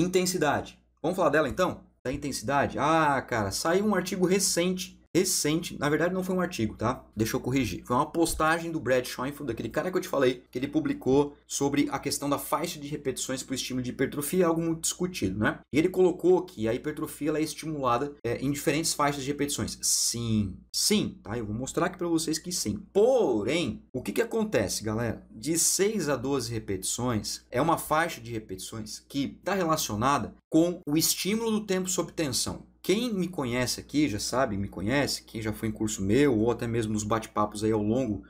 Intensidade. Vamos falar dela então? Da intensidade? Ah, cara, saiu um artigo recente recente, na verdade não foi um artigo, tá? Deixa eu corrigir. Foi uma postagem do Brad Schoenfeld, daquele cara que eu te falei, que ele publicou sobre a questão da faixa de repetições para o estímulo de hipertrofia, algo muito discutido, né? E ele colocou que a hipertrofia ela é estimulada é, em diferentes faixas de repetições. Sim, sim, tá? Eu vou mostrar aqui para vocês que sim. Porém, o que, que acontece, galera? De 6 a 12 repetições é uma faixa de repetições que está relacionada com o estímulo do tempo sob tensão. Quem me conhece aqui, já sabe, me conhece, quem já foi em curso meu, ou até mesmo nos bate-papos aí ao longo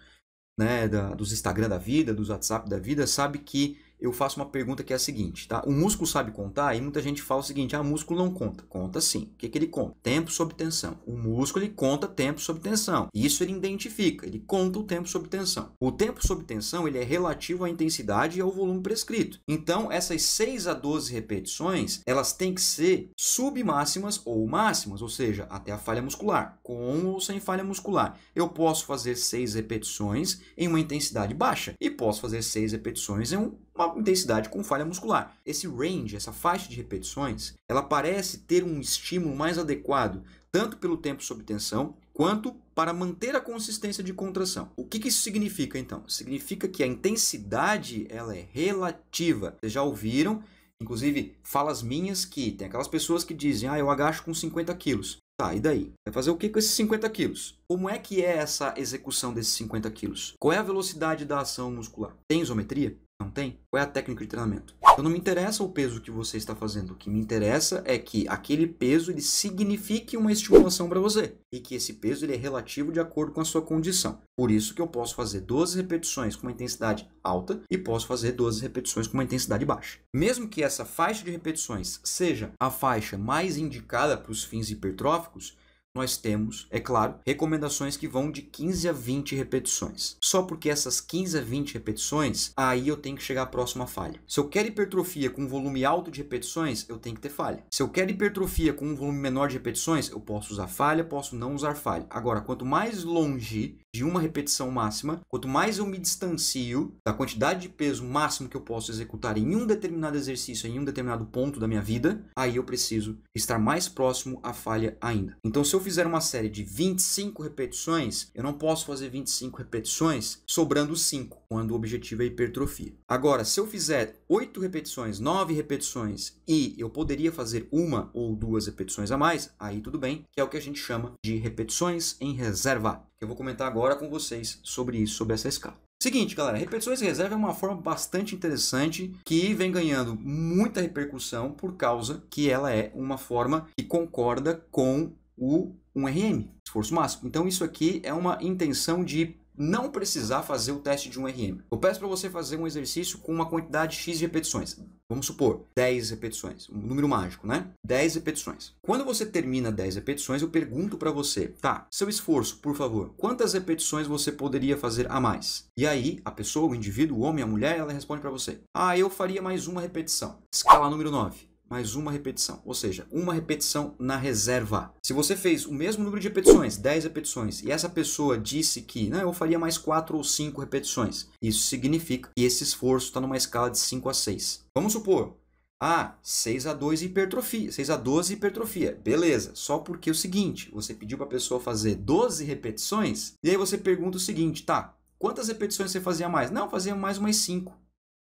né, da, dos Instagram da vida, dos WhatsApp da vida, sabe que eu faço uma pergunta que é a seguinte, tá? O músculo sabe contar e muita gente fala o seguinte, ah, o músculo não conta. Conta sim. O que, que ele conta? Tempo sob tensão. O músculo, ele conta tempo sob tensão. Isso ele identifica, ele conta o tempo sob tensão. O tempo sob tensão, ele é relativo à intensidade e ao volume prescrito. Então, essas 6 a 12 repetições, elas têm que ser submáximas ou máximas, ou seja, até a falha muscular, com ou sem falha muscular. Eu posso fazer 6 repetições em uma intensidade baixa e posso fazer 6 repetições em um uma intensidade com falha muscular. Esse range, essa faixa de repetições, ela parece ter um estímulo mais adequado, tanto pelo tempo sob tensão, quanto para manter a consistência de contração. O que, que, isso significa então? Significa que a intensidade ela é relativa. Vocês já ouviram, inclusive, falas minhas que tem aquelas pessoas que dizem, ah, eu agacho com 50 quilos. Tá, e daí? Vai fazer o que com esses 50 quilos? Como é que é essa execução desses 50 quilos? Qual é a velocidade da ação muscular? Tem isometria? Não tem? Qual é a técnica de treinamento? Então não me interessa o peso que você está fazendo. O que me interessa é que aquele peso ele signifique uma estimulação para você e que esse peso ele é relativo de acordo com a sua condição. Por isso que eu posso fazer 12 repetições com uma intensidade alta e posso fazer 12 repetições com uma intensidade baixa. Mesmo que essa faixa de repetições seja a faixa mais indicada para os fins hipertróficos, nós temos, é claro, recomendações que vão de 15 a 20 repetições. Só porque essas 15 a 20 repetições, aí eu tenho que chegar à próxima falha. Se eu quero hipertrofia com um volume alto de repetições, eu tenho que ter falha. Se eu quero hipertrofia com um volume menor de repetições, eu posso usar falha, posso não usar falha. Agora, quanto mais longe de uma repetição máxima, quanto mais eu me distancio da quantidade de peso máximo que eu posso executar em um determinado exercício, em um determinado ponto da minha vida, aí eu preciso estar mais próximo à falha ainda. Então, se eu fizer uma série de 25 repetições, eu não posso fazer 25 repetições sobrando 5 quando o objetivo é hipertrofia. Agora, se eu fizer 8 repetições, 9 repetições e eu poderia fazer uma ou duas repetições a mais, aí tudo bem, que é o que a gente chama de repetições em reserva. Eu vou comentar agora com vocês sobre isso, sobre essa escala. Seguinte, galera, repetições em reserva é uma forma bastante interessante que vem ganhando muita repercussão por causa que ela é uma forma que concorda com o 1RM, esforço máximo. Então isso aqui é uma intenção de não precisar fazer o teste de um RM. Eu peço para você fazer um exercício com uma quantidade X de repetições. Vamos supor, 10 repetições, um número mágico, né? 10 repetições. Quando você termina 10 repetições, eu pergunto para você, tá, seu esforço, por favor, quantas repetições você poderia fazer a mais? E aí, a pessoa, o indivíduo, o homem, a mulher, ela responde para você, ah, eu faria mais uma repetição. Escala número 9 mais uma repetição. Ou seja, uma repetição na reserva. Se você fez o mesmo número de repetições, 10 repetições, e essa pessoa disse que não, eu faria mais 4 ou 5 repetições, isso significa que esse esforço está numa escala de 5 a 6. Vamos supor, ah, 6 a 2 hipertrofia, 6 a 12 hipertrofia. Beleza, só porque é o seguinte, você pediu para a pessoa fazer 12 repetições, e aí você pergunta o seguinte, tá, quantas repetições você fazia mais? Não, fazia mais umas 5.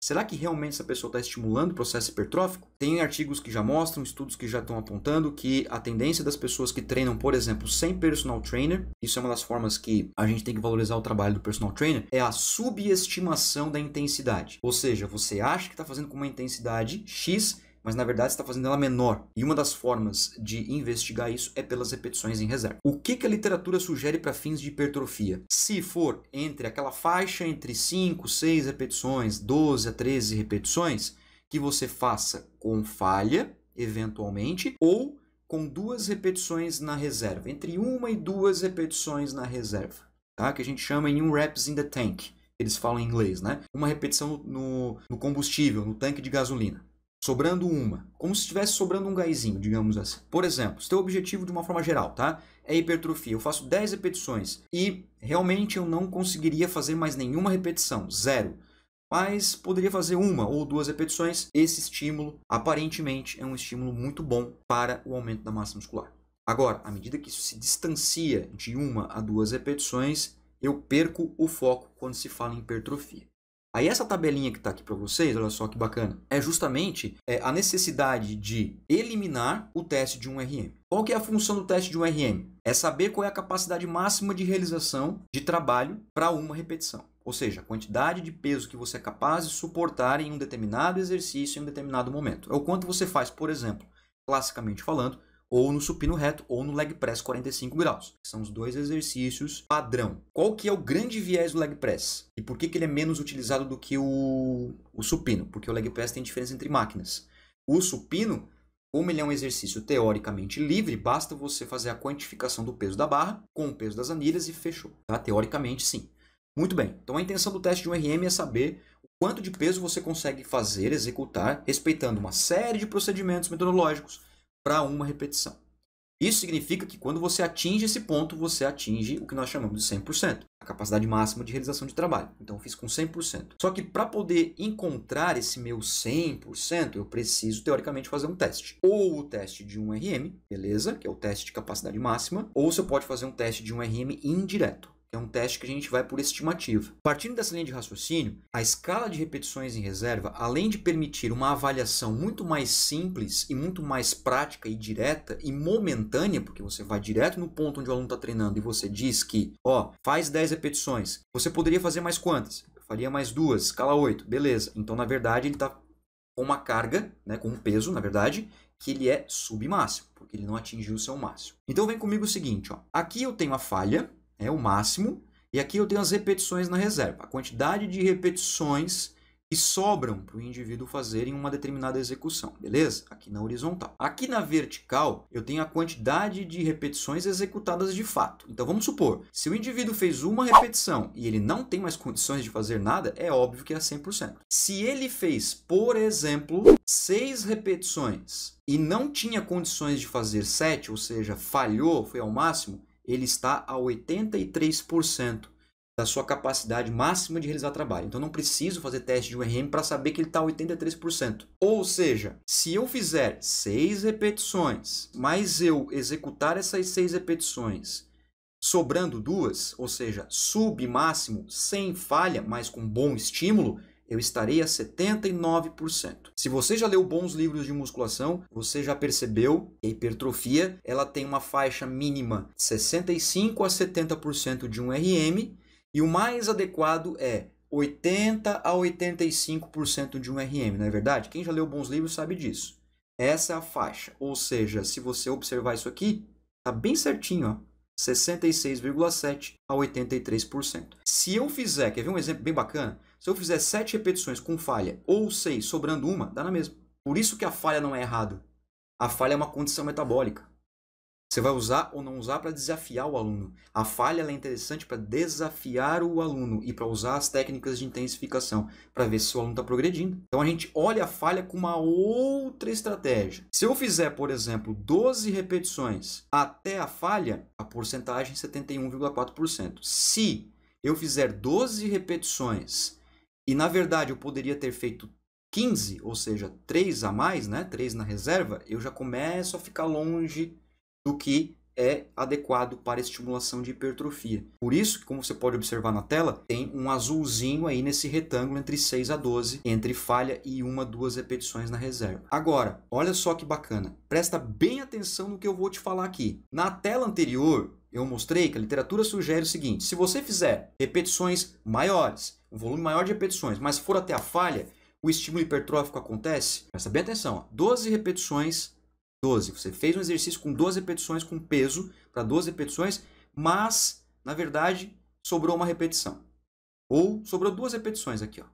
Será que realmente essa pessoa está estimulando o processo hipertrófico? Tem artigos que já mostram, estudos que já estão apontando que a tendência das pessoas que treinam, por exemplo, sem personal trainer, isso é uma das formas que a gente tem que valorizar o trabalho do personal trainer, é a subestimação da intensidade. Ou seja, você acha que está fazendo com uma intensidade X mas na verdade está fazendo ela menor. E uma das formas de investigar isso é pelas repetições em reserva. O que, que a literatura sugere para fins de hipertrofia? Se for entre aquela faixa entre 5, 6 repetições, 12 a 13 repetições, que você faça com falha, eventualmente, ou com duas repetições na reserva, entre uma e duas repetições na reserva, tá? que a gente chama em um reps in the tank, eles falam em inglês, né? Uma repetição no, no combustível, no tanque de gasolina sobrando uma, como se estivesse sobrando um gaizinho, digamos assim. Por exemplo, se teu objetivo de uma forma geral, tá? É hipertrofia, eu faço 10 repetições e realmente eu não conseguiria fazer mais nenhuma repetição, zero. Mas poderia fazer uma ou duas repetições. Esse estímulo aparentemente é um estímulo muito bom para o aumento da massa muscular. Agora, à medida que isso se distancia de uma a duas repetições, eu perco o foco quando se fala em hipertrofia. Aí essa tabelinha que está aqui para vocês, olha só que bacana, é justamente é, a necessidade de eliminar o teste de um RM. Qual que é a função do teste de um RM? É saber qual é a capacidade máxima de realização de trabalho para uma repetição. Ou seja, a quantidade de peso que você é capaz de suportar em um determinado exercício em um determinado momento. É o quanto você faz, por exemplo, classicamente falando, ou no supino reto ou no leg press 45 graus. São os dois exercícios padrão. Qual que é o grande viés do leg press? E por que, que ele é menos utilizado do que o, o supino? Porque o leg press tem diferença entre máquinas. O supino, como ele é um exercício teoricamente livre, basta você fazer a quantificação do peso da barra com o peso das anilhas e fechou. Tá? Teoricamente, sim. Muito bem. Então a intenção do teste de um RM é saber quanto de peso você consegue fazer, executar, respeitando uma série de procedimentos metodológicos para uma repetição. Isso significa que quando você atinge esse ponto, você atinge o que nós chamamos de 100%, a capacidade máxima de realização de trabalho. Então eu fiz com 100%. Só que para poder encontrar esse meu 100%, eu preciso teoricamente fazer um teste. Ou o teste de um RM, beleza? Que é o teste de capacidade máxima, ou você pode fazer um teste de um RM indireto que é um teste que a gente vai por estimativa. Partindo dessa linha de raciocínio, a escala de repetições em reserva, além de permitir uma avaliação muito mais simples e muito mais prática e direta e momentânea, porque você vai direto no ponto onde o aluno está treinando e você diz que, ó, faz 10 repetições, você poderia fazer mais quantas? Eu faria mais duas, escala 8, beleza. Então, na verdade, ele está com uma carga, né, com um peso, na verdade, que ele é submáximo, porque ele não atingiu o seu máximo. Então vem comigo o seguinte, ó. aqui eu tenho a falha, é o máximo. E aqui eu tenho as repetições na reserva, a quantidade de repetições que sobram para o indivíduo fazer em uma determinada execução, beleza? Aqui na horizontal. Aqui na vertical, eu tenho a quantidade de repetições executadas de fato. Então vamos supor, se o indivíduo fez uma repetição e ele não tem mais condições de fazer nada, é óbvio que é 100%. Se ele fez, por exemplo, seis repetições e não tinha condições de fazer sete, ou seja, falhou, foi ao máximo, ele está a 83% da sua capacidade máxima de realizar trabalho. Então não preciso fazer teste de URM para saber que ele está a 83%. Ou seja, se eu fizer seis repetições, mas eu executar essas seis repetições sobrando duas, ou seja, sub máximo sem falha, mas com bom estímulo, eu estarei a 79%. Se você já leu bons livros de musculação, você já percebeu que a hipertrofia ela tem uma faixa mínima de 65 a 70% de um RM e o mais adequado é 80 a 85% de um RM, não é verdade? Quem já leu bons livros sabe disso. Essa é a faixa, ou seja, se você observar isso aqui, tá bem certinho, ó. 66,7 a 83%. Se eu fizer, quer ver um exemplo bem bacana? Se eu fizer 7 repetições com falha ou 6 sobrando uma, dá na mesma. Por isso que a falha não é errado. A falha é uma condição metabólica. Você vai usar ou não usar para desafiar o aluno. A falha é interessante para desafiar o aluno e para usar as técnicas de intensificação para ver se o aluno está progredindo. Então a gente olha a falha com uma outra estratégia. Se eu fizer, por exemplo, 12 repetições até a falha, a porcentagem é 71,4%. Se eu fizer 12 repetições e na verdade eu poderia ter feito 15, ou seja, 3 a mais, né? 3 na reserva, eu já começo a ficar longe do que é adequado para estimulação de hipertrofia. Por isso, como você pode observar na tela, tem um azulzinho aí nesse retângulo entre 6 a 12, entre falha e uma, duas repetições na reserva. Agora, olha só que bacana. Presta bem atenção no que eu vou te falar aqui. Na tela anterior, eu mostrei que a literatura sugere o seguinte: se você fizer repetições maiores, um volume maior de repetições, mas for até a falha, o estímulo hipertrófico acontece? Presta bem atenção, 12 repetições, 12. Você fez um exercício com 12 repetições com peso para 12 repetições, mas na verdade sobrou uma repetição. Ou sobrou duas repetições aqui, ó.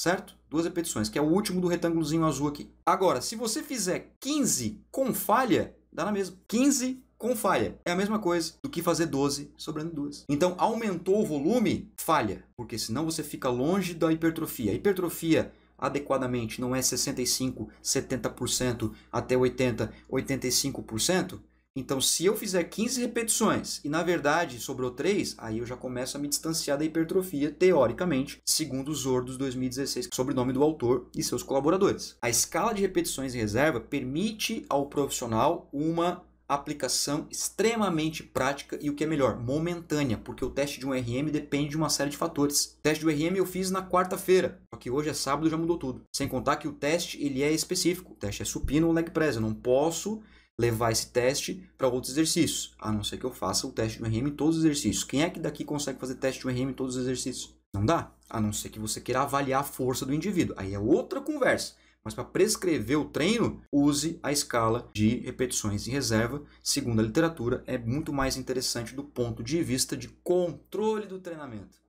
Certo? Duas repetições, que é o último do retângulozinho azul aqui. Agora, se você fizer 15 com falha, dá na mesma. 15 com falha. É a mesma coisa do que fazer 12 sobrando 2. Então, aumentou o volume, falha, porque senão você fica longe da hipertrofia. A hipertrofia adequadamente não é 65, 70% até 80, 85%, então, se eu fizer 15 repetições e na verdade sobrou 3, aí eu já começo a me distanciar da hipertrofia, teoricamente, segundo o Zordos 2016, sobrenome do autor e seus colaboradores. A escala de repetições em reserva permite ao profissional uma aplicação extremamente prática e o que é melhor, momentânea, porque o teste de um RM depende de uma série de fatores. O teste do RM eu fiz na quarta-feira, só que hoje é sábado já mudou tudo. Sem contar que o teste ele é específico, o teste é supino ou leg press, eu não posso levar esse teste para outros exercícios, a não ser que eu faça o teste de um RM em todos os exercícios. Quem é que daqui consegue fazer teste de um RM em todos os exercícios? Não dá, a não ser que você queira avaliar a força do indivíduo. Aí é outra conversa. Mas para prescrever o treino, use a escala de repetições em reserva. Segundo a literatura, é muito mais interessante do ponto de vista de controle do treinamento.